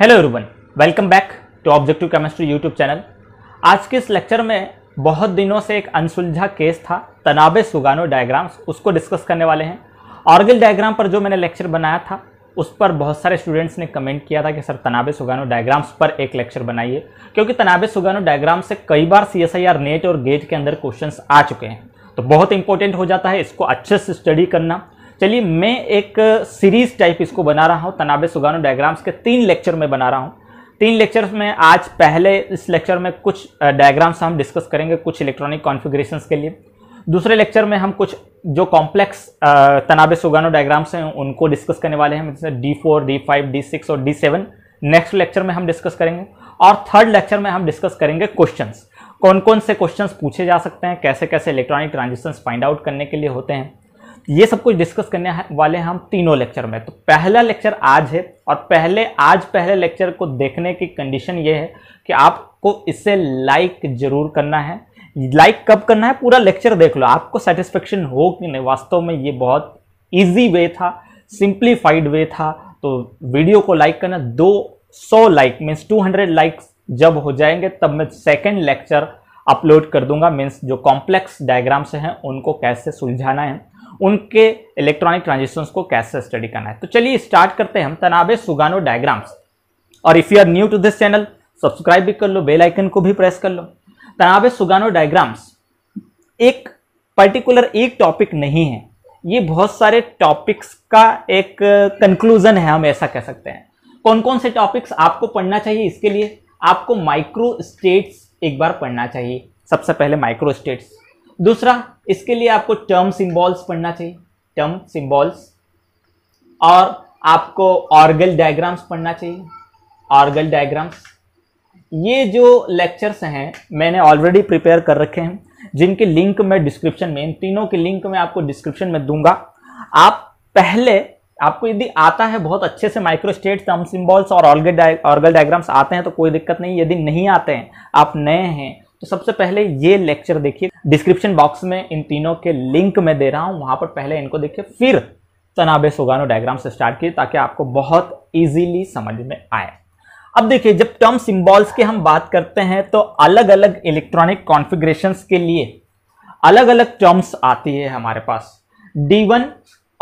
hello everyone welcome back to objective chemistry YouTube channel आज के इस लेक्चर में बहुत दिनों से एक अनसुलझा केस था तनाबे सुगानो डायग्राम्स उसको डिस्कस करने वाले हैं ऑर्गिल डायग्राम पर जो मैंने लेक्चर बनाया था उस पर बहुत सारे स्टूडेंट्स ने कमेंट किया था कि सर तनाबे सुगानो डायग्राम्स पर एक लेक्चर बनाइए क्योंकि तनाबे सुगानो डायग्राम से कई बार C S I R NET और गेट के अंदर क्वेश्चन आ चुके हैं तो बहुत इंपॉर्टेंट हो जाता है इसको अच्छे से स्टडी करना चलिए मैं एक सीरीज टाइप इसको बना रहा हूँ तनाबे सुगानो डायग्राम्स के तीन लेक्चर में बना रहा हूँ तीन लेक्चर्स में आज पहले इस लेक्चर में कुछ डायग्राम्स हम डिस्कस करेंगे कुछ इलेक्ट्रॉनिक कॉन्फ़िगरेशंस के लिए दूसरे लेक्चर में हम कुछ जो कॉम्प्लेक्स तनाबे सुगानो डायग्राम्स हैं उनको डिस्कस करने वाले हैं जैसे D four D five D six और डी सेवन नेक्स्ट लेक्चर में हम डिस्कस करेंगे और थर्ड लेक्चर में हम डिस्कस करेंगे क्वेश्चंस कौन कौन से क्वेश्चंस पूछे जा सकते हैं कैसे कैसे इलेक्ट्रॉनिक ट्रांजिशंस फाइंड आउट करने के लिए होते हैं ये सब कुछ डिस्कस करने वाले हैं हम तीनों लेक्चर में तो पहला लेक्चर आज है और पहले आज पहले लेक्चर को देखने की कंडीशन ये है कि आपको इसे लाइक जरूर करना है लाइक कब करना है पूरा लेक्चर देख लो आपको सेटिस्फेक्शन हो कि नहीं वास्तव में ये बहुत ईजी वे था सिंप्लीफाइड वे था तो वीडियो को लाइक करना दो सौ like means two hundred likes जब हो जाएंगे तब मैं सेकेंड लेक्चर अपलोड कर दूंगा मीन्स जो कॉम्प्लेक्स डायग्राम्स हैं उनको कैसे सुलझाना है उनके इलेक्ट्रॉनिक ट्रांजिशन को कैसे स्टडी करना है तो चलिए स्टार्ट करते हैं हम तनाबे सुगानो डायग्राम्स और if you are new to this channel subscribe भी कर लो बेल आइकन को भी प्रेस कर लो तनाबे सुगानो डायग्राम्स एक पर्टिकुलर एक टॉपिक नहीं है ये बहुत सारे टॉपिक्स का एक कंक्लूजन है हम ऐसा कह सकते हैं कौन कौन से टॉपिक्स आपको पढ़ना चाहिए इसके लिए आपको माइक्रो स्टेट्स एक बार पढ़ना चाहिए सबसे पहले माइक्रो स्टेट्स दूसरा इसके लिए आपको टर्म सिंबॉल्स पढ़ना चाहिए टर्म सिंबॉल्स और आपको ऑर्गल डायग्राम्स पढ़ना चाहिए ऑर्गल डायग्राम्स ये जो लेक्चर्स हैं मैंने ऑलरेडी प्रिपेयर कर रखे हैं जिनके लिंक मैं डिस्क्रिप्शन में इन तीनों के लिंक मैं आपको डिस्क्रिप्शन में दूंगा आप पहले आपको यदि आता है बहुत अच्छे से टर्म स्टेट और सिम्बॉल्स और ऑर्गल डायग्राम्स आते हैं तो कोई दिक्कत नहीं यदि नहीं आते हैं आप नए हैं तो सबसे पहले ये लेक्चर देखिए डिस्क्रिप्शन बॉक्स में इन तीनों के लिंक मैं दे रहा हूँ वहाँ पर पहले इनको देखिए फिर तनाबे सोगानो डायग्राम से स्टार्ट किए ताकि आपको बहुत ईजीली समझ में आए अब देखिए जब टर्म सिम्बॉल्स की हम बात करते हैं तो अलग अलग इलेक्ट्रॉनिक कॉन्फिग्रेशन के लिए अलग अलग टर्म्स आती है हमारे पास डी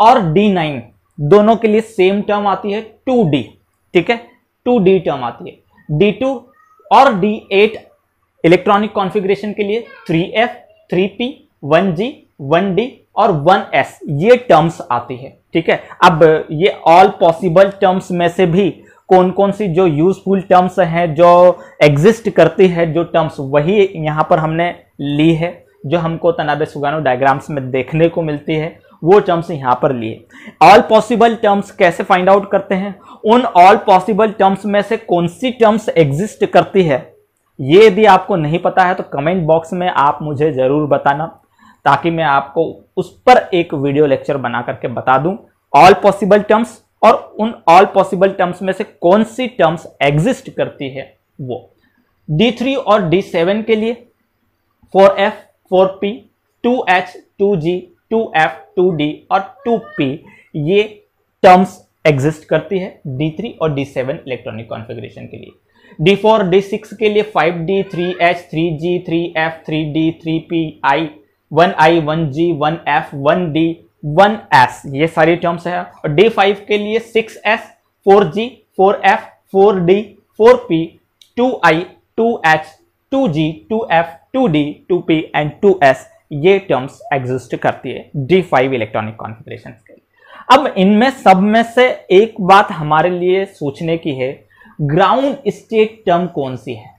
और डी दोनों के लिए सेम टर्म आती है टू ठीक है टू टर्म आती है डी और D8 इलेक्ट्रॉनिक कॉन्फ़िगरेशन के लिए 3F, 3P, 1G, 1D और 1S ये टर्म्स आती है ठीक है अब ये ऑल पॉसिबल टर्म्स में से भी कौन कौन सी जो यूजफुल टर्म्स हैं जो एग्जिस्ट करती है जो टर्म्स वही यहाँ पर हमने ली है जो हमको तनाबे सुगानो डायग्राम्स में देखने को मिलती है वो टर्म्स यहाँ पर लिए ऑल पॉसिबल टर्म्स कैसे फाइंड आउट करते हैं उन ऑल पॉसिबल टर्म्स में से कौन सी टर्म्स एग्जिस्ट करती है ये यदि आपको नहीं पता है तो कमेंट बॉक्स में आप मुझे ज़रूर बताना ताकि मैं आपको उस पर एक वीडियो लेक्चर बना करके बता दूं ऑल पॉसिबल टर्म्स और उन ऑल पॉसिबल टर्म्स में से कौन सी टर्म्स एग्जिस्ट करती है वो D3 और D7 के लिए 4F, 4P, 2H, 2G, 2F, 2D और 2P ये टर्म्स एग्जिस्ट करती है D3 और D7 इलेक्ट्रॉनिक कॉन्फ़िगरेशन के लिए डी फोर डी सिक्स के लिए five D three H three G three F three D three P I one I one G one F one D one S ये सारी terms है और D five के लिए six S four G four F four D four P two I two H two G two F two D two P and two S ये terms exist करती है D five electronic configuration के लिए अब इनमें सब में से एक बात हमारे लिए सोचने की है ग्राउंड स्टेट टर्म कौन सी है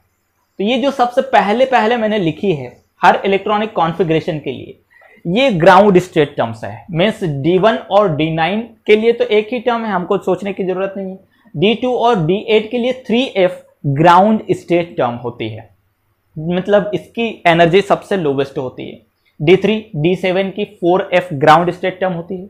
तो ये जो सबसे पहले पहले मैंने लिखी है हर इलेक्ट्रॉनिक कॉन्फ़िगरेशन के लिए ये ग्राउंड स्टेट टर्म्स है मीन्स D1 और D9 के लिए तो एक ही टर्म है हमको सोचने की जरूरत नहीं है D2 और D8 के लिए 3F ग्राउंड स्टेट टर्म होती है मतलब इसकी एनर्जी सबसे लोवेस्ट होती है D3, D7 की 4F ग्राउंड स्टेट टर्म होती है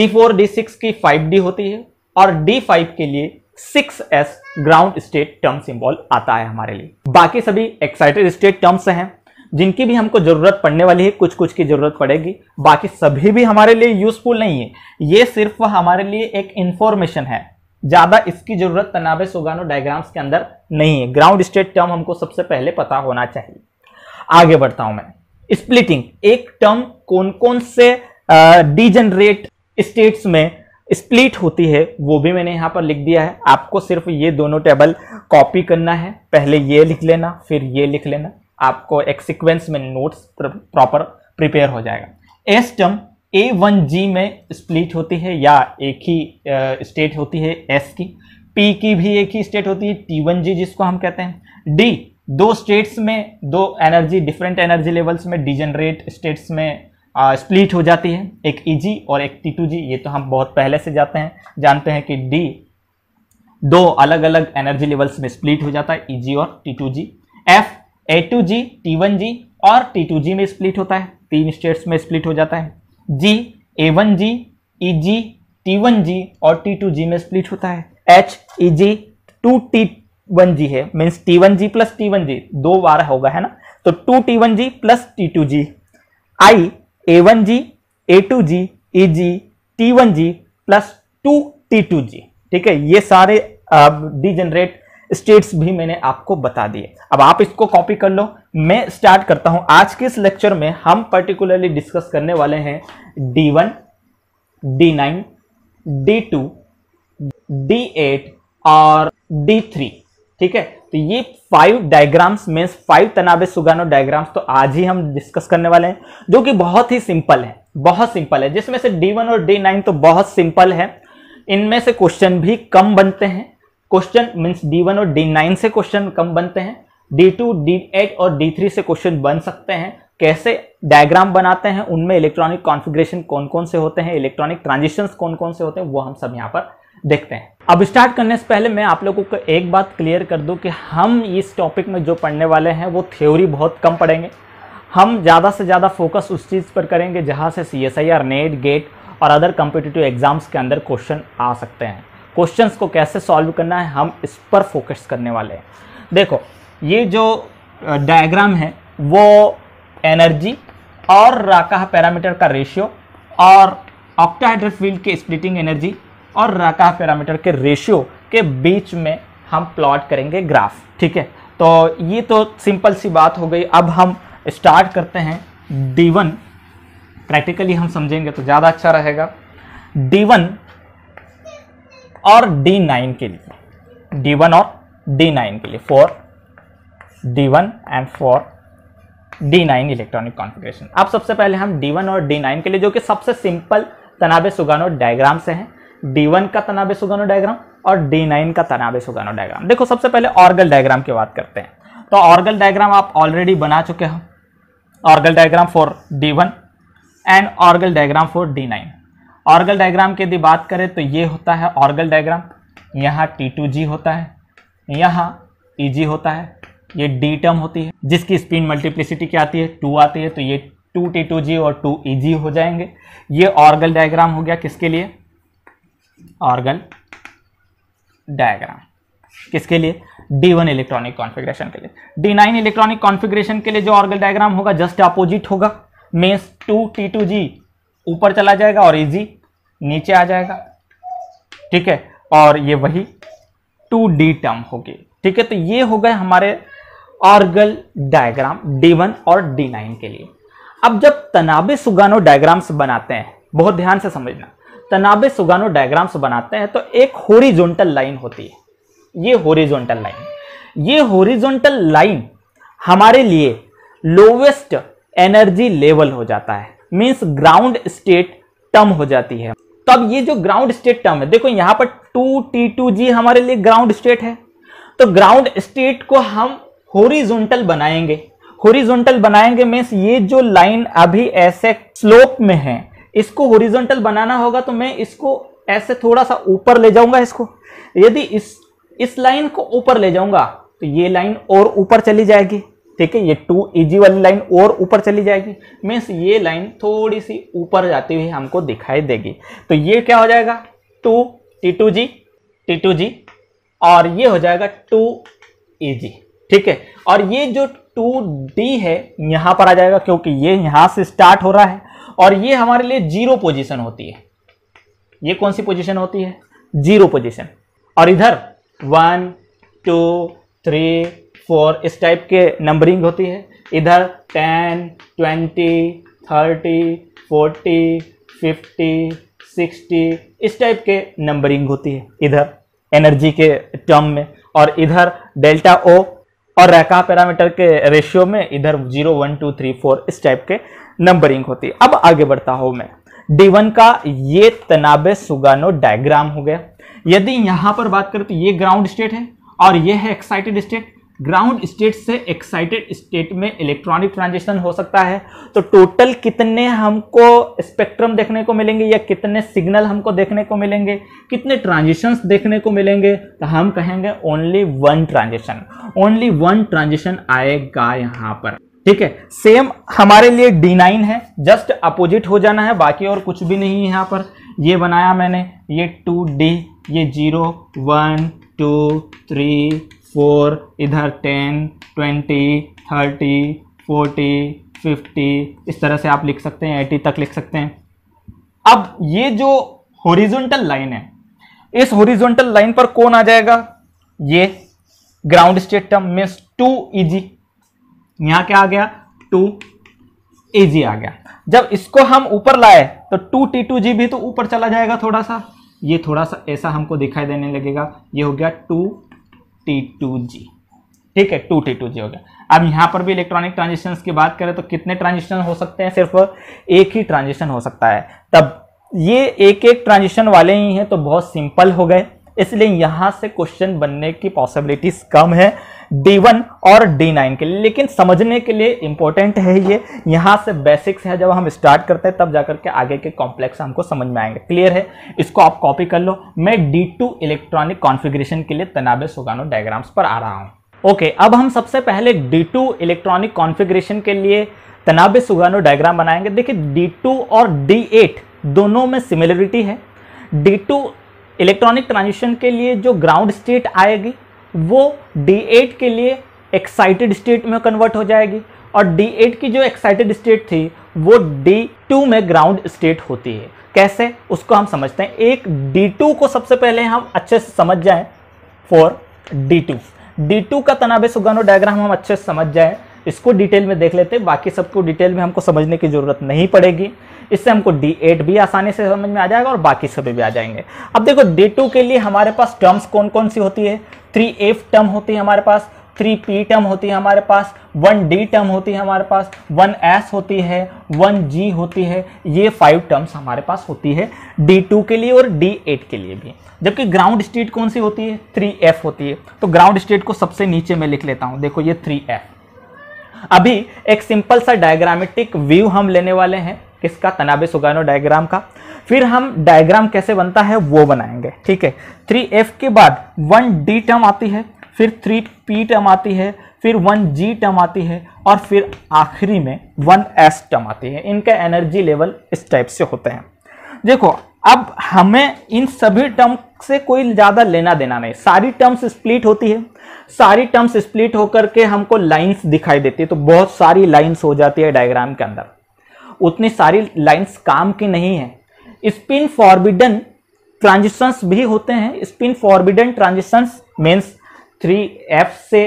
D4, D6 की 5D होती है और D5 के लिए six S ground state term symbol आता है हमारे लिए बाकी सभी एक्साइटेड स्टेट टर्म्स हैं जिनकी भी हमको जरूरत पड़ने वाली है कुछ कुछ की जरूरत पड़ेगी बाकी सभी भी हमारे लिए यूजफुल नहीं है ये सिर्फ हमारे लिए एक इंफॉर्मेशन है ज्यादा इसकी जरूरत तनाबे सोगानो डायग्राम्स के अंदर नहीं है ग्राउंड स्टेट टर्म हमको सबसे पहले पता होना चाहिए आगे बढ़ता हूं मैं स्प्लिटिंग एक टर्म कौन कौन से डीजनरेट स्टेट्स में स्प्लिट होती है वो भी मैंने यहाँ पर लिख दिया है आपको सिर्फ ये दोनों टेबल कॉपी करना है पहले ये लिख लेना फिर ये लिख लेना आपको एक सिक्वेंस में नोट्स प्रॉपर प्रिपेयर हो जाएगा S term A one G में स्प्लिट होती है या एक ही स्टेट होती है एस की पी की भी एक ही स्टेट होती है टी वन जी जिसको हम कहते हैं डी दो स्टेट्स में दो एनर्जी डिफरेंट एनर्जी लेवल्स में डिजनरेट स्टेट्स में स्प्लिट हो जाती है एक ई e और एक टी ये तो हम बहुत पहले से जाते हैं जानते हैं कि डी दो अलग अलग एनर्जी लेवल्स में स्प्लिट हो जाता है ई e और T two G F A two G T one G और टी टू जी में स्प्लिट होता है तीन स्टेट्स में स्प्लिट हो जाता है G A one G E G T one G और टी टू जी में स्प्लिट होता है H E G two T one G है means T one G plus T one G दो बार होगा है ना तो two T one G plus T two G I A one G A two G E G T one G plus two T two G ठीक है ये सारे डी जनरेट स्टेट्स भी मैंने आपको बता दिए अब आप इसको कॉपी कर लो मैं स्टार्ट करता हूं आज के इस लेक्चर में हम पर्टिकुलरली डिस्कस करने वाले हैं D one D nine D two D eight और डी थ्री ठीक है तो ये फाइव डायग्राम्स में फाइव तनाबे सुगानो डायग्राम्स तो आज ही हम डिस्कस करने वाले हैं जो कि बहुत ही सिंपल है बहुत सिंपल है जिसमें से डी वन और डी नाइन तो बहुत सिंपल है इनमें से क्वेश्चन भी कम बनते हैं क्वेश्चन मीन्स डी वन और डी नाइन से क्वेश्चन कम बनते हैं डी टू डी एट और डी थ्री से क्वेश्चन बन सकते हैं कैसे डायग्राम बनाते हैं उनमें इलेक्ट्रॉनिक कॉन्फिग्रेशन कौन कौन से होते हैं इलेक्ट्रॉनिक ट्रांजिशंस कौन कौन से होते हैं वो हम सब यहाँ पर देखते हैं अब स्टार्ट करने से पहले मैं आप लोगों को एक बात क्लियर कर दूं कि हम इस टॉपिक में जो पढ़ने वाले हैं वो थ्योरी बहुत कम पढ़ेंगे हम ज़्यादा से ज़्यादा फोकस उस चीज़ पर करेंगे जहाँ से C S I R NET GATE और अदर कम्पिटिटिव एग्जाम्स के अंदर क्वेश्चन आ सकते हैं क्वेश्चन को कैसे सॉल्व करना है हम इस पर फोकस करने वाले हैं देखो ये जो डायग्राम है वो एनर्जी और राका पैरामीटर का रेशियो और ऑक्टाहाइड्रेट फील्ड के स्प्लिटिंग एनर्जी और रका पैरामीटर के रेशियो के बीच में हम प्लॉट करेंगे ग्राफ ठीक है तो ये तो सिंपल सी बात हो गई अब हम स्टार्ट करते हैं डी वन प्रैक्टिकली हम समझेंगे तो ज़्यादा अच्छा रहेगा डी वन और डी नाइन के लिए डी वन और डी नाइन के लिए four D one and four D nine electronic configuration अब सबसे पहले हम डी वन और डी नाइन के लिए जो कि सबसे सिंपल तनाबे सुगानो डायग्राम से हैं D1 का तनावे सुगानो डायग्राम और D9 का तनावे सुगानो डायग्राम देखो सबसे पहले ऑर्गल डायग्राम की बात करते हैं तो ऑर्गल डायग्राम आप ऑलरेडी बना चुके हो Orgel diagram for D1 and Orgel diagram for D9 Orgel diagram की यदि बात करें तो ये होता है ऑर्गल डायग्राम यहाँ T2G होता है यहाँ EG होता है ये D टर्म होती है जिसकी स्पिन मल्टीप्लिसिटी क्या आती है टू आती है तो ये टू टी टू जी और टू ई जी हो जाएंगे ये ऑर्गल डायग्राम हो गया किसके लिए ऑर्गन डायग्राम किसके लिए डी वन इलेक्ट्रॉनिक कॉन्फ़िगरेशन के लिए डी नाइन इलेक्ट्रॉनिक कॉन्फ़िगरेशन के लिए जो ऑर्गन डायग्राम होगा जस्ट अपोजिट होगा मेस टू टी टू जी ऊपर चला जाएगा और इजी नीचे आ जाएगा ठीक है और ये वही टू डी टर्म होगी ठीक है तो ये हो गए हमारे ऑर्गल डायग्राम डी वन और डी नाइन के लिए अब जब तनाबे सुगानो डायग्राम्स बनाते हैं बहुत ध्यान से समझना तनाबे सुगानो डायग्राम्स बनाते हैं तो एक होरिजोनटल लाइन होती है ये होरिजोनटल लाइन ये होरिजोनटल लाइन हमारे लिए लोवेस्ट एनर्जी लेवल हो जाता है मीन्स ग्राउंड स्टेट टर्म हो जाती है तो अब ये जो ग्राउंड स्टेट टर्म है देखो यहां पर टू टी टू जी हमारे लिए ग्राउंड स्टेट है तो ग्राउंड स्टेट को हम होरिजोनटल बनाएंगे होरिजोनटल बनाएंगे मीन्स ये जो लाइन अभी ऐसे स्लोप में है इसको होरिजेंटल बनाना होगा तो मैं इसको ऐसे थोड़ा सा ऊपर ले जाऊंगा इसको यदि इस इस लाइन को ऊपर ले जाऊंगा तो ये लाइन और ऊपर चली जाएगी ठीक है ये टू इजी वाली लाइन और ऊपर चली जाएगी मीन्स ये लाइन थोड़ी सी ऊपर जाती हुई हमको दिखाई देगी तो ये क्या हो जाएगा two T two G T two G और ये हो जाएगा टू ई जी ठीक है और ये जो टू डी है यहां पर आ जाएगा क्योंकि ये यहां से स्टार्ट हो रहा है और ये हमारे लिए जीरो पोजीशन होती है ये कौन सी पोजीशन होती है जीरो पोजीशन और इधर वन टू थ्री फोर इस टाइप के नंबरिंग होती है इधर ten twenty thirty forty fifty sixty इस टाइप के नंबरिंग होती है इधर एनर्जी के टर्म में और इधर डेल्टा ओ और रेका पैरामीटर के रेशियो में इधर zero one two three four इस टाइप के नंबरिंग होती है अब आगे बढ़ता हूं मैं डी वन का ये तनाबे सुगानो डायग्राम हो गया यदि यहां पर बात करें तो ये ग्राउंड स्टेट है और ये है एक्साइटेड स्टेट ग्राउंड स्टेट से एक्साइटेड स्टेट में इलेक्ट्रॉनिक ट्रांजिशन हो सकता है तो टोटल कितने हमको स्पेक्ट्रम देखने को मिलेंगे या कितने सिग्नल हमको देखने को मिलेंगे कितने ट्रांजिशंस देखने को मिलेंगे तो हम कहेंगे only one transition only one transition आएगा यहाँ पर ठीक है सेम हमारे लिए डी नाइन है जस्ट अपोजिट हो जाना है बाकी और कुछ भी नहीं है यहाँ पर ये बनाया मैंने ये टू डी ये zero one two three four इधर ten twenty thirty forty fifty इस तरह से आप लिख सकते हैं एटी तक लिख सकते हैं अब ये जो होरिजोनटल लाइन है इस होरिजोनटल लाइन पर कौन आ जाएगा ये ground state term means to easy यहां क्या आ गया टू ए आ गया जब इसको हम ऊपर लाए तो टू टी टू जी भी तो ऊपर चला जाएगा थोड़ा सा ये थोड़ा सा ऐसा हमको दिखाई देने लगेगा ये हो गया टू टी टू जी ठीक है टू टी टू जी हो गया अब यहां पर भी इलेक्ट्रॉनिक ट्रांजिशन की बात करें तो कितने ट्रांजिशन हो सकते हैं सिर्फ एक ही ट्रांजिशन हो सकता है तब ये एक एक ट्रांजिशन वाले ही हैं तो बहुत सिंपल हो गए इसलिए यहां से क्वेश्चन बनने की पॉसिबिलिटीज कम है डी वन और डी नाइन के लिए लेकिन समझने के लिए इंपॉर्टेंट है ये यहां से बेसिक्स है जब हम स्टार्ट करते हैं तब जाकर के आगे के कॉम्प्लेक्स हमको समझ में आएंगे क्लियर है इसको आप कॉपी कर लो मैं डी टू इलेक्ट्रॉनिक कॉन्फिग्रेशन के लिए तनाबे सुगानो डायग्राम्स पर आ रहा हूँ ओके अब हम सबसे पहले डी टू इलेक्ट्रॉनिक कॉन्फिग्रेशन के लिए तनाबे सुगानो डायग्राम बनाएंगे देखिए डी टू और डी एट दोनों में सिमिलरिटी है डी टू इलेक्ट्रॉनिक ट्रांजिशन के लिए जो ग्राउंड स्टेट आएगी वो D8 के लिए एक्साइटेड स्टेट में कन्वर्ट हो जाएगी और D8 की जो एक्साइटेड स्टेट थी वो D2 में ग्राउंड स्टेट होती है कैसे उसको हम समझते हैं एक D2 को सबसे पहले हम अच्छे से समझ जाएं फॉर D2 D2 का तनाबे सुगानो डायग्राम हम अच्छे से समझ जाएं इसको डिटेल में देख लेते हैं बाकी सबको डिटेल में हमको समझने की ज़रूरत नहीं पड़ेगी इससे हमको डी एट भी आसानी से समझ में आ जाएगा और बाकी सभी भी आ जाएंगे अब देखो डी टू के लिए हमारे पास टर्म्स कौन कौन सी होती है थ्री एफ टर्म होती है हमारे पास थ्री पी टर्म होती है हमारे पास वन डी टर्म होती है हमारे पास वन एस होती है वन जी होती है ये फाइव टर्म्स हमारे पास होती है डी टू के लिए और डी एट के लिए भी जबकि ग्राउंड स्टेट कौन सी होती है थ्री एफ होती है तो ग्राउंड स्टेट को सबसे नीचे में लिख लेता हूँ देखो ये थ्री एफ अभी एक सिंपल सा डायग्रामेटिक व्यू हम लेने वाले हैं किसका तनाबे सुगानो डायग्राम का फिर हम डायग्राम कैसे बनता है वो बनाएंगे ठीक है थ्री एफ के बाद वन डी टर्म आती है फिर थ्री पी टर्म आती है फिर वन जी टर्म आती है और फिर आखिरी में वन एस टर्म आती है इनके एनर्जी लेवल इस टाइप से होते हैं देखो अब हमें इन सभी टर्म से कोई ज़्यादा लेना देना नहीं सारी टर्म्स स्प्लिट होती है सारी टर्म्स स्प्लिट होकर के हमको लाइंस दिखाई देती है तो बहुत सारी लाइंस हो जाती है डायग्राम के अंदर उतनी सारी लाइंस काम की नहीं है स्पिन फॉरबिडन ट्रांजिशंस भी होते हैं spin forbidden transitions means three F से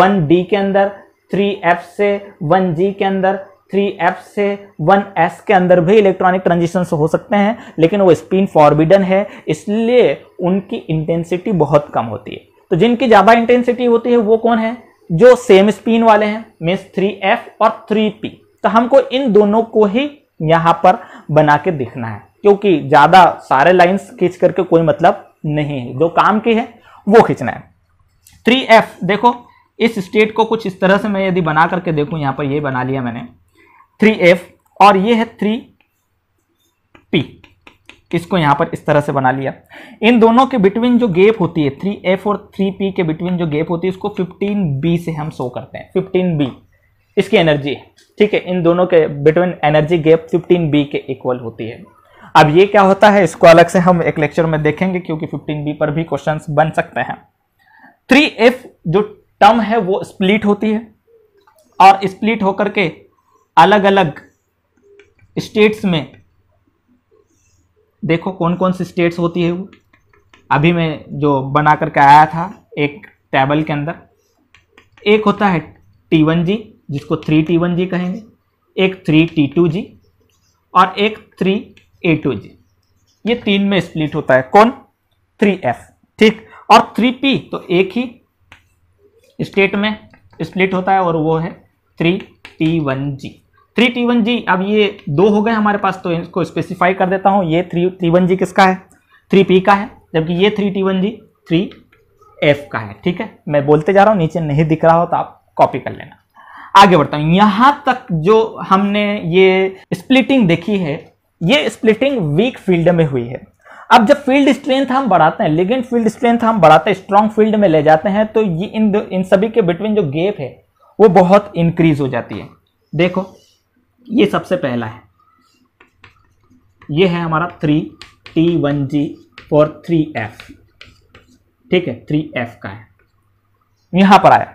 वन डी के अंदर थ्री एफ से वन जी के अंदर थ्री एफ से वन एस के अंदर भी इलेक्ट्रॉनिक ट्रांजिशन हो सकते हैं लेकिन वो स्पिन फॉरबिडन है इसलिए उनकी इंटेंसिटी बहुत कम होती है तो जिनकी ज़्यादा इंटेंसिटी होती है वो कौन है जो सेम स्पिन वाले हैं मीन्स थ्री एफ और थ्री पी तो हमको इन दोनों को ही यहाँ पर बना के दिखना है क्योंकि ज़्यादा सारे लाइन्स खींच करके कोई मतलब नहीं है जो काम की है वो खींचना है थ्री एफ देखो इस स्टेट को कुछ इस तरह से मैं यदि बना करके देखूं यहाँ पर ये बना लिया मैंने थ्री एफ और ये है थ्री पी इसको यहां पर इस तरह से बना लिया इन दोनों के बिटवीन जो गैप होती है थ्री एफ और थ्री पी के बिटवीन जो गैप होती है उसको फिफ्टीन बी से हम शो करते हैं फिफ्टीन बी इसकी एनर्जी है ठीक है इन दोनों के between energy gap fifteen B के इक्वल होती है अब ये क्या होता है इसको अलग से हम एक लेक्चर में देखेंगे क्योंकि फिफ्टीन बी पर भी क्वेश्चन बन सकते हैं थ्री एफ जो टर्म है वो स्प्लिट होती है और स्प्लिट होकर के अलग अलग स्टेट्स में देखो कौन कौन सी स्टेट्स होती है वो अभी मैं जो बना करके आया था एक टेबल के अंदर एक होता है टी वन जी जिसको थ्री टी वन जी कहेंगे एक थ्री टी टू जी और एक थ्री ए टू जी ये तीन में स्प्लिट होता है कौन थ्री एफ ठीक और थ्री पी तो एक ही स्टेट में स्प्लिट होता है और वो है three T one G three T one G अब ये दो हो गए हमारे पास तो इसको स्पेसिफाई कर देता हूँ ये थ्री टी वन जी किसका है थ्री पी का है जबकि ये three T one G three F का है ठीक है मैं बोलते जा रहा हूँ नीचे नहीं दिख रहा हो तो आप कॉपी कर लेना आगे बढ़ता हूँ यहाँ तक जो हमने ये स्प्लिटिंग देखी है ये स्प्लिटिंग वीक फील्ड में हुई है अब जब फील्ड स्ट्रेंथ हम बढ़ाते हैं लेकिन फील्ड स्ट्रेंथ हम बढ़ाते हैं स्ट्रॉन्ग फील्ड में ले जाते हैं तो ये इन इन सभी के बिटवीन जो गैप है वो बहुत इंक्रीज हो जाती है देखो ये सबसे पहला है ये है हमारा थ्री टी वन जी और थ्री एफ ठीक है थ्री एफ का है यहां पर आया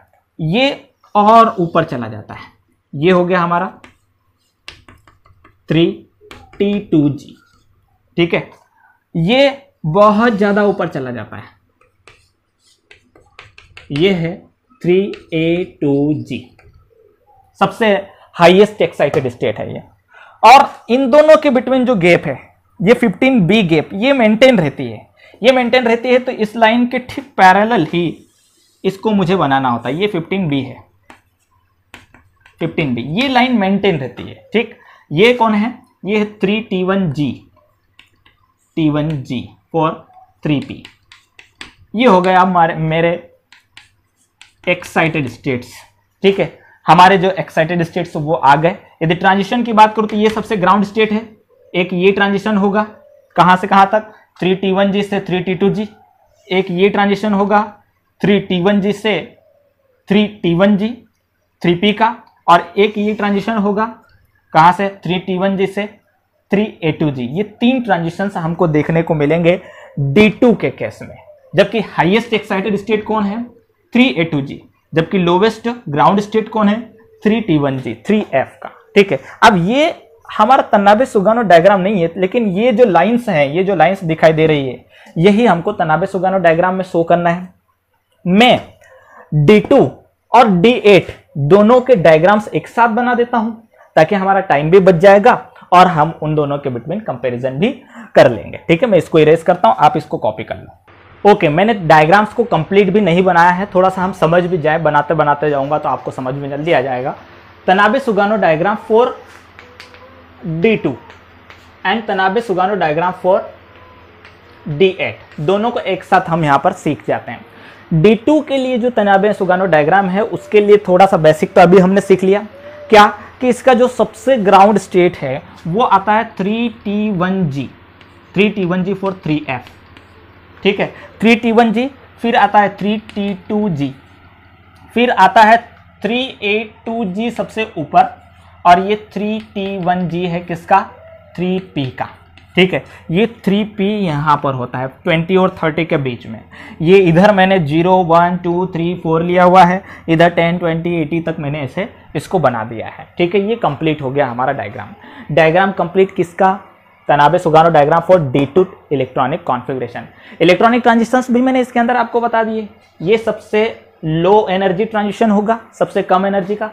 ये और ऊपर चला जाता है ये हो गया हमारा थ्री टी टू जी ठीक है ये बहुत ज़्यादा ऊपर चला जाता है ये है थ्री ए टू जी सबसे हाइएस्ट एक्साइटेड स्टेट है ये और इन दोनों के बिटवीन जो गैप है ये 15 बी गैप ये मेंटेन रहती है ये मेंटेन रहती है तो इस लाइन के ठीक पैरेलल ही इसको मुझे बनाना होता है ये 15 बी है 15 बी ये लाइन मेंटेन रहती है ठीक ये कौन है ये है three T one G T one G for three P ये हो गया अब मेरे एक्साइटेड स्टेट्स ठीक है हमारे जो एक्साइटेड स्टेट्स वो आ गए यदि ट्रांजिशन की बात करूँ तो ये सबसे ग्राउंड स्टेट है एक ये ट्रांजिशन होगा कहाँ से कहाँ तक थ्री टी वन जी से थ्री टी टू जी एक ये ट्रांजिशन होगा थ्री टी वन जी से three T one G three P का और एक ये ट्रांजिशन होगा कहाँ से थ्री टी वन जी से थ्री ए टू जी ये तीन ट्रांजिशन हमको देखने को मिलेंगे डी टू के केस में जबकि हाइएस्ट एक्साइटेड स्टेट कौन है थ्री ए टू जी जबकि लोवेस्ट ग्राउंड स्टेट कौन है three T one G three F का ठीक है अब ये हमारा तनाबे सुगानो डायग्राम नहीं है लेकिन ये जो लाइंस हैं ये जो लाइंस दिखाई दे रही है यही हमको तनाबे सुगानो डायग्राम में शो करना है मैं डी टू और डी एट दोनों के डायग्राम्स एक साथ बना देता हूं ताकि हमारा टाइम भी बच जाएगा और हम उन दोनों के बिटवीन कंपैरिजन भी कर लेंगे ठीक है मैं इसको इरेज करता हूं आप इसको कॉपी कर लो ओके okay, मैंने डायग्राम्स को कंप्लीट भी नहीं बनाया है थोड़ा सा हम समझ भी जाए बनाते बनाते जाऊंगा तो आपको समझ में जल्दी आ जाएगा Tanabe Sugano diagram for D two and Tanabe Sugano diagram for D eight दोनों को एक साथ हम यहाँ पर सीख जाते हैं डी टू के लिए जो तनाबे सुगानो डायग्राम है उसके लिए थोड़ा सा बेसिक तो अभी हमने सीख लिया क्या कि इसका जो सबसे ग्राउंड स्टेट है वो आता है three T one G three T one G for three F ठीक है थ्री टी वन जी फिर आता है थ्री टी टू जी फिर आता है थ्री एट टू जी सबसे ऊपर और ये थ्री टी वन जी है किसका थ्री पी का ठीक है ये थ्री पी यहाँ पर होता है ट्वेंटी और थर्टी के बीच में ये इधर मैंने zero one two three four लिया हुआ है इधर टेन ट्वेंटी एटी तक मैंने इसे इसको बना दिया है ठीक है ये कंप्लीट हो गया हमारा डायग्राम डायग्राम कंप्लीट किसका Tanabe Sugano diagram for D two electronic configuration electronic transition भी मैंने इसके अंदर आपको बता दिए ये सबसे लो एनर्जी ट्रांजिशन होगा सबसे कम एनर्जी का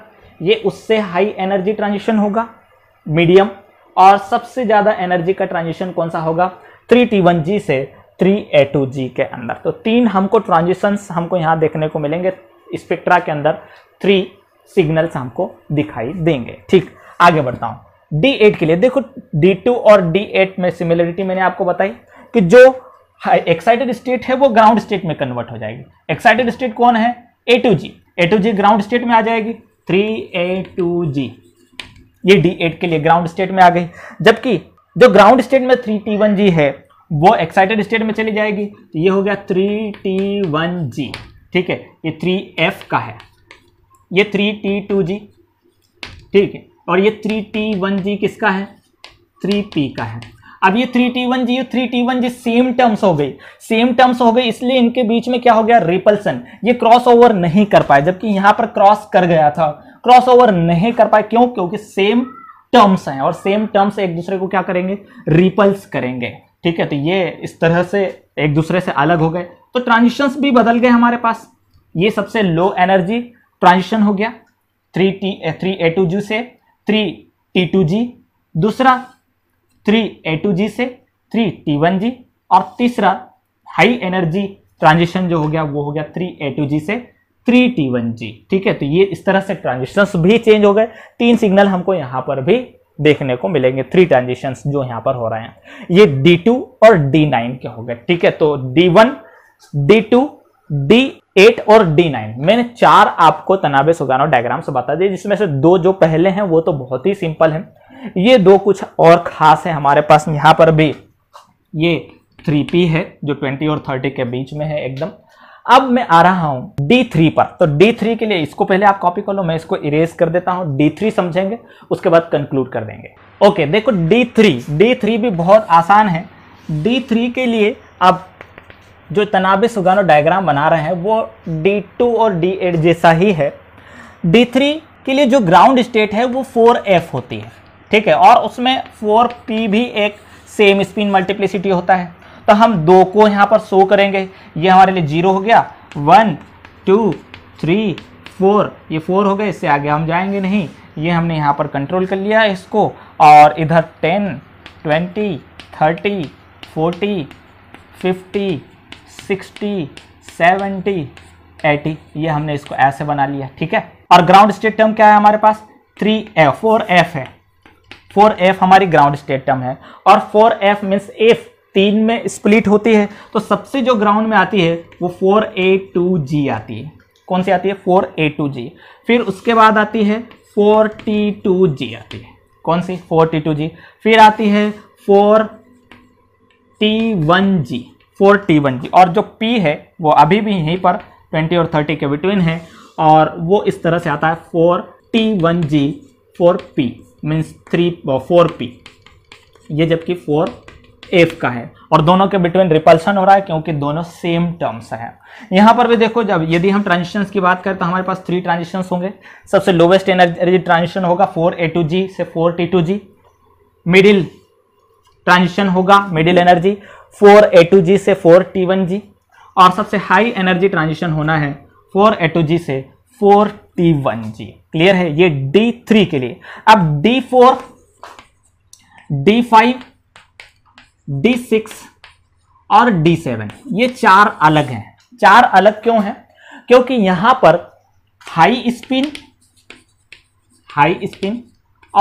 ये उससे हाई एनर्जी ट्रांजिशन होगा मीडियम और सबसे ज़्यादा एनर्जी का ट्रांजिशन कौन सा होगा थ्री टी वन जी से थ्री ए टू जी के अंदर तो तीन हमको ट्रांजिशन हमको यहाँ देखने को मिलेंगे स्पेक्ट्रा के अंदर थ्री सिग्नल्स हमको दिखाई देंगे ठीक आगे बढ़ता हूँ D8 के लिए देखो D2 और D8 में सिमिलरिटी मैंने आपको बताई कि जो एक्साइटेड स्टेट है वो ग्राउंड स्टेट में कन्वर्ट हो जाएगी एक्साइटेड स्टेट कौन है A two G A two G ground state में आ जाएगी थ्री ए टू जी ये डी एट के लिए ग्राउंड स्टेट में आ गई जबकि जो ग्राउंड स्टेट में थ्री टी वन जी है वो एक्साइटेड स्टेट में चली जाएगी तो ये हो गया थ्री टी वन जी ठीक है ये थ्री एफ का है ये थ्री टी टू जी ठीक है और ये थ्री टी वन जी किसका है थ्री पी का है अब ये थ्री टी वन जी ये three T one G same terms हो गई सेम टर्म्स हो गई इसलिए इनके बीच में क्या हो गया रिपल्सन ये क्रॉस ओवर नहीं कर पाए जबकि यहां पर क्रॉस कर गया था क्रॉस ओवर नहीं कर पाए क्यों क्योंकि सेम टर्म्स हैं और सेम टर्म्स एक दूसरे को क्या करेंगे रिपल्स करेंगे ठीक है तो ये इस तरह से एक दूसरे से अलग हो गए तो ट्रांजिशंस भी बदल गए हमारे पास ये सबसे लो एनर्जी ट्रांजिशन हो गया three T three A two G से थ्री टी टू जी दूसरा थ्री ए टू जी से थ्री टी वन जी और तीसरा हाई एनर्जी ट्रांजिशन जो हो गया वो हो गया थ्री ए टू जी से थ्री टी वन जी ठीक है तो ये इस तरह से ट्रांजिशन भी चेंज हो गए तीन सिग्नल हमको यहाँ पर भी देखने को मिलेंगे थ्री ट्रांजिशन जो यहाँ पर हो रहे हैं ये D2 और D9 के हो गए ठीक है तो D1, D2, D एट और डी नाइन मैंने चार आपको तनावे सुगानो डायग्राम से बता दिया जिसमें से दो जो पहले हैं वो तो बहुत ही सिंपल हैं ये दो कुछ और खास है हमारे पास यहाँ पर भी ये थ्री पी है जो ट्वेंटी और थर्टी के बीच में है एकदम अब मैं आ रहा हूं D3 पर तो D3 के लिए इसको पहले आप कॉपी कर लो मैं इसको इरेज कर देता हूं D3 समझेंगे उसके बाद कंक्लूड कर देंगे ओके देखो D3 D3 भी बहुत आसान है D3 के लिए आप जो तनाव सुगानो डायग्राम बना रहे हैं वो D2 और D8 जैसा ही है D3 के लिए जो ग्राउंड स्टेट है वो 4F होती है ठीक है और उसमें 4P भी एक सेम स्पिन मल्टीप्लिसिटी होता है तो हम दो को यहाँ पर शो करेंगे ये हमारे लिए जीरो हो गया वन टू थ्री फोर ये फोर हो गए इससे आगे हम जाएंगे नहीं ये हमने यहाँ पर कंट्रोल कर लिया है इसको और इधर ten twenty thirty forty fifty sixty seventy eighty ये हमने इसको ऐसे बना लिया ठीक है और ग्राउंड स्टेट टर्म क्या है हमारे पास थ्री एफ फोर एफ है फोर एफ हमारी ग्राउंड स्टेट टर्म है और फोर एफ मीन्स एफ तीन में स्प्लिट होती है तो सबसे जो ग्राउंड में आती है वो फोर ए टू जी आती है कौन सी आती है फोर ए टू जी फिर उसके बाद आती है फोर टी टू जी आती है कौन सी फोर टी टू जी फिर आती है four T one G four T one G और जो पी है वो अभी भी यहीं पर ट्वेंटी और थर्टी के बिटवीन है और वो इस तरह से आता है four T one G four P means three uh, four P ये जबकि फोर एफ का है और दोनों के बिटवीन रिपल्सन हो रहा है क्योंकि दोनों सेम टर्म्स हैं यहाँ पर भी देखो जब यदि हम ट्रांजिशन की बात करें तो हमारे पास थ्री ट्रांजिशन होंगे सबसे लोवेस्ट एनर्जी ट्रांजिशन होगा फोर ए टू जी से four T two G middle transition होगा middle energy four A two G से फोर टी वन जी और सबसे हाई एनर्जी ट्रांजिशन होना है फोर ए टू जी से four T one G clear है ये डी थ्री के लिए अब D four D five D six और डी सेवन ये चार अलग हैं चार अलग क्यों हैं क्योंकि यहां पर हाई स्पिन हाई स्पिन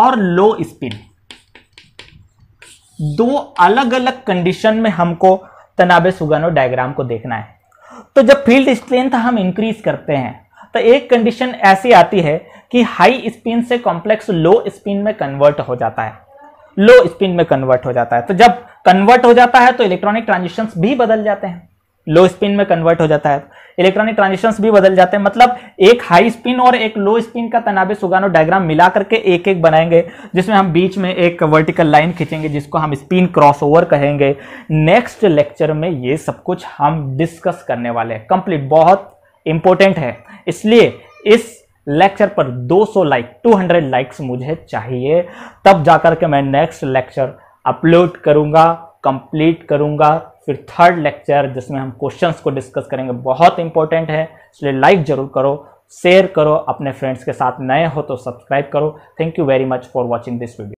और लो स्पिन दो अलग अलग कंडीशन में हमको तनाबे सुगानो डायग्राम को देखना है तो जब फील्ड स्ट्रेंथ हम इंक्रीज करते हैं तो एक कंडीशन ऐसी आती है कि हाई स्पिन से कॉम्प्लेक्स लो स्पिन में कन्वर्ट हो जाता है लो स्पिन में कन्वर्ट हो जाता है तो जब कन्वर्ट हो जाता है तो इलेक्ट्रॉनिक ट्रांजिशंस भी बदल जाते हैं लो स्पिन में कन्वर्ट हो जाता है इलेक्ट्रॉनिक ट्रांजिशंस भी बदल जाते हैं मतलब एक हाई स्पिन और एक लो स्पिन का तनाबे सुगानो डायग्राम मिला करके एक एक बनाएंगे जिसमें हम बीच में एक वर्टिकल लाइन खींचेंगे जिसको हम स्पिन क्रॉसओवर कहेंगे नेक्स्ट लेक्चर में ये सब कुछ हम डिस्कस करने वाले हैं कंप्लीट बहुत इंपॉर्टेंट है इसलिए इस लेक्चर पर 200 लाइक 200 लाइक्स मुझे चाहिए तब जाकर के मैं नेक्स्ट लेक्चर अपलोड करूंगा कंप्लीट करूंगा फिर थर्ड लेक्चर जिसमें हम क्वेश्चंस को डिस्कस करेंगे बहुत इंपॉर्टेंट है इसलिए लाइक जरूर करो शेयर करो अपने फ्रेंड्स के साथ नए हो तो सब्सक्राइब करो thank you very much for watching this video